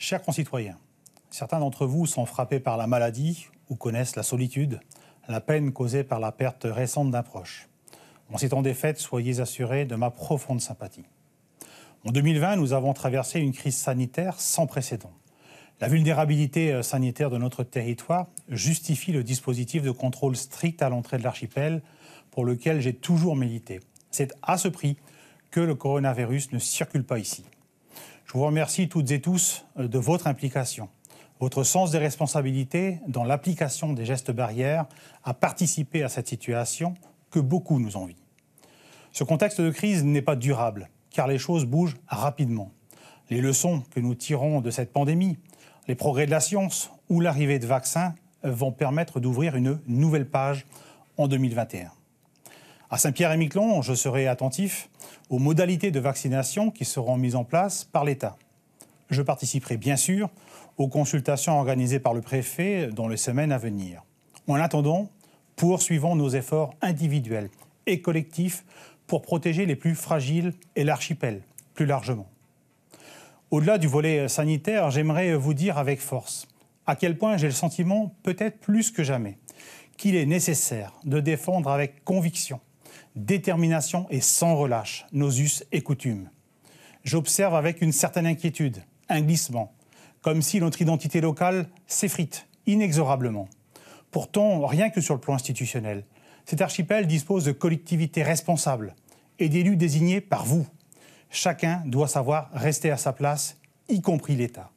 Chers concitoyens, certains d'entre vous sont frappés par la maladie ou connaissent la solitude, la peine causée par la perte récente d'un proche. En ces temps soyez assurés de ma profonde sympathie. En 2020, nous avons traversé une crise sanitaire sans précédent. La vulnérabilité euh, sanitaire de notre territoire justifie le dispositif de contrôle strict à l'entrée de l'archipel pour lequel j'ai toujours milité. C'est à ce prix que le coronavirus ne circule pas ici. Je vous remercie toutes et tous euh, de votre implication. Votre sens des responsabilités dans l'application des gestes barrières à participer à cette situation que beaucoup nous envient. Ce contexte de crise n'est pas durable, car les choses bougent rapidement. Les leçons que nous tirons de cette pandémie, les progrès de la science ou l'arrivée de vaccins vont permettre d'ouvrir une nouvelle page en 2021. À Saint-Pierre-et-Miquelon, je serai attentif aux modalités de vaccination qui seront mises en place par l'État. Je participerai bien sûr aux consultations organisées par le préfet dans les semaines à venir. En attendant, poursuivons nos efforts individuels et collectifs pour protéger les plus fragiles et l'archipel plus largement. Au-delà du volet sanitaire, j'aimerais vous dire avec force à quel point j'ai le sentiment, peut-être plus que jamais, qu'il est nécessaire de défendre avec conviction détermination et sans relâche nos us et coutumes. J'observe avec une certaine inquiétude un glissement, comme si notre identité locale s'effrite inexorablement. Pourtant, rien que sur le plan institutionnel, cet archipel dispose de collectivités responsables et d'élus désignés par vous. Chacun doit savoir rester à sa place, y compris l'État.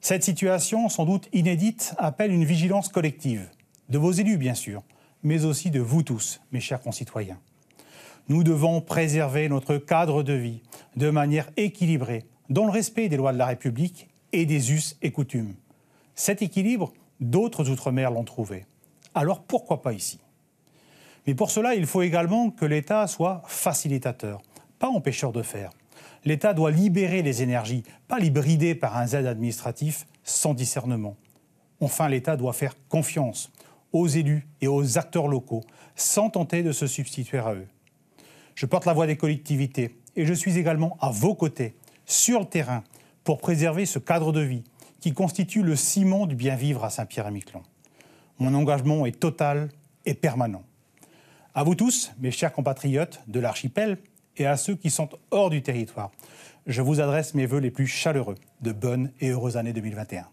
Cette situation, sans doute inédite, appelle une vigilance collective, de vos élus bien sûr, mais aussi de vous tous, mes chers concitoyens. Nous devons préserver notre cadre de vie de manière équilibrée, dans le respect des lois de la République et des us et coutumes. Cet équilibre, d'autres Outre-mer l'ont trouvé. Alors pourquoi pas ici Mais pour cela, il faut également que l'État soit facilitateur, pas empêcheur de faire. L'État doit libérer les énergies, pas les brider par un Z administratif sans discernement. Enfin, l'État doit faire confiance aux élus et aux acteurs locaux, sans tenter de se substituer à eux. Je porte la voix des collectivités et je suis également à vos côtés, sur le terrain, pour préserver ce cadre de vie qui constitue le ciment du bien-vivre à Saint-Pierre-et-Miquelon. Mon engagement est total et permanent. À vous tous, mes chers compatriotes de l'archipel, et à ceux qui sont hors du territoire, je vous adresse mes vœux les plus chaleureux de bonnes et heureuses années 2021.